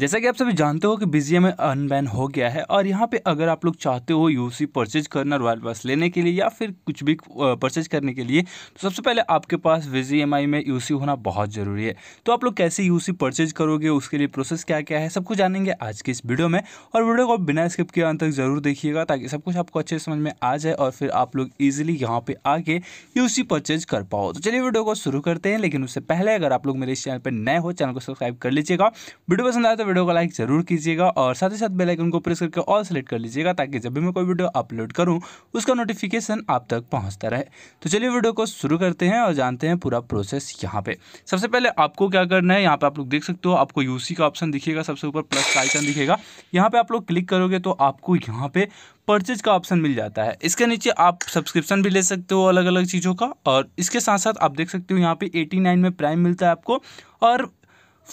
जैसा कि आप सभी जानते हो कि बीजीए में अनबैन हो गया है और यहाँ पे अगर आप लोग चाहते हो यूसी परचेज करना रॉयल पास लेने के लिए या फिर कुछ भी परचेज करने के लिए तो सबसे पहले आपके पास वी में यूसी होना बहुत ज़रूरी है तो आप लोग कैसे यूसी परचेज करोगे उसके लिए प्रोसेस क्या क्या है सब कुछ जानेंगे आज के इस वीडियो में और वीडियो को बिना स्किप के अंत तक ज़रूर देखिएगा ताकि सब कुछ आपको अच्छे समझ में आ जाए और फिर आप लोग ईजिली यहाँ पर आके यू परचेज कर पाओ तो चलिए वीडियो को शुरू करते हैं लेकिन उससे पहले अगर आप लोग मेरे इस चैनल पर नए हो चैनल को सब्सक्राइब कर लीजिएगा वीडियो पसंद आए तो वीडियो को लाइक जरूर कीजिएगा और साथ ही साथ बेलाइकन को प्रेस करके ऑल सेलेक्ट कर लीजिएगा ताकि जब भी मैं कोई वीडियो अपलोड करूँ उसका नोटिफिकेशन आप तक पहुँचता रहे तो चलिए वीडियो को शुरू करते हैं और जानते हैं पूरा प्रोसेस यहाँ पे सबसे पहले आपको क्या करना है यहाँ पे आप लोग देख सकते हो आपको यूसी का ऑप्शन दिखेगा सबसे ऊपर प्लस का आइकन दिखेगा यहाँ पे आप लोग क्लिक करोगे तो आपको यहाँ पे परचेज का ऑप्शन मिल जाता है इसके नीचे आप सब्सक्रिप्शन भी ले सकते हो अलग अलग चीज़ों का और इसके साथ साथ आप देख सकते हो यहाँ पे 89 में प्राइम मिलता है आपको और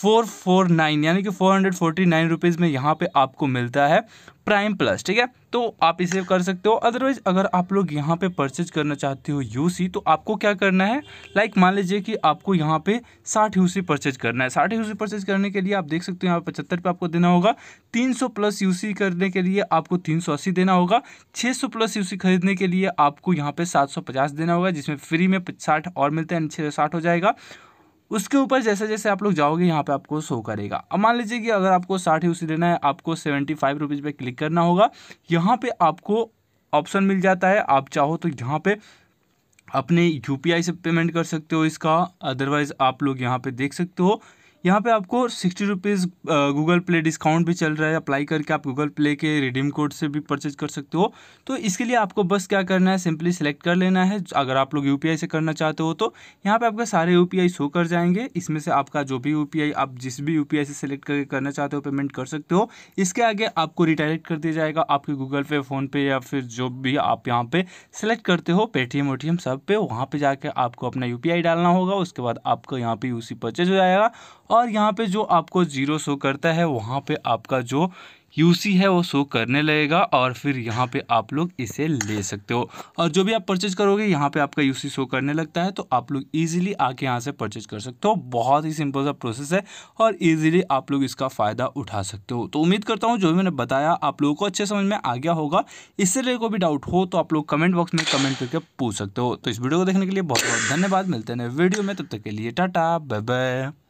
फोर फोर नाइन यानी कि four hundred forty nine rupees में यहाँ पे आपको मिलता है प्राइम प्लस ठीक है तो आप इसे कर सकते हो अदरवाइज अगर आप लोग यहाँ पे परचेज करना चाहते हो यूसी तो आपको क्या करना है लाइक मान लीजिए कि आपको यहाँ पे साठ यूसी परचेज करना है साठ यूसी परचेज करने के लिए आप देख सकते हो यहाँ पे पचहत्तर पे आपको देना होगा तीन सौ प्लस यूसी करने के लिए आपको तीन सौ अस्सी देना होगा छः सौ प्लस यूसी खरीदने के लिए आपको यहाँ पे सात सौ पचास देना होगा जिसमें फ्री में साठ और मिलते हैं छः सौ साठ हो जाएगा उसके ऊपर जैसे जैसे आप लोग जाओगे यहाँ पे आपको शो करेगा अब मान लीजिए कि अगर आपको साठ यूसी लेना है आपको सेवेंटी फाइव रुपीज़ पर क्लिक करना होगा यहाँ पे आपको ऑप्शन मिल जाता है आप चाहो तो यहाँ पे अपने यू से पेमेंट कर सकते हो इसका अदरवाइज़ आप लोग यहाँ पे देख सकते हो यहाँ पे आपको sixty rupees Google Play discount भी चल रहा है अप्लाई करके आप गूगल प्ले के रिडीम कोड से भी परचेज कर सकते हो तो इसके लिए आपको बस क्या करना है सिंपली सिलेक्ट कर लेना है अगर आप लोग यू से करना चाहते हो तो यहाँ पर आपके सारे यू शो कर जाएंगे इसमें से आपका जो भी यू आप जिस भी यू से सेलेक्ट करके करना चाहते हो पेमेंट कर सकते हो इसके आगे आपको रिडायरेक्ट कर दिया जाएगा आपके गूगल पे फ़ोनपे या फिर जो भी आप यहाँ पर सेलेक्ट करते हो पेटीएम वेटीएम सब पे वहाँ पर जाकर आपको अपना यू डालना होगा उसके बाद आपको यहाँ पे यू परचेज हो जाएगा और यहाँ पे जो आपको जीरो शो करता है वहाँ पे आपका जो यूसी है वो शो करने लगेगा और फिर यहाँ पे आप लोग इसे ले सकते हो और जो भी आप परचेज करोगे यहाँ पे आपका यूसी शो करने लगता है तो आप लोग इजीली आके यहाँ से परचेज कर सकते हो बहुत ही सिंपल सा प्रोसेस है और इजीली आप लोग इसका फ़ायदा उठा सकते हो तो उम्मीद करता हूँ जो भी मैंने बताया आप लोगों को अच्छे समझ में आ गया होगा इससे रिले कोई भी डाउट हो तो आप लोग कमेंट बॉक्स में कमेंट करके पूछ सकते हो तो इस वीडियो को देखने के लिए बहुत बहुत धन्यवाद मिलते हैं वीडियो में तब तक के लिए टाटा बाय बाय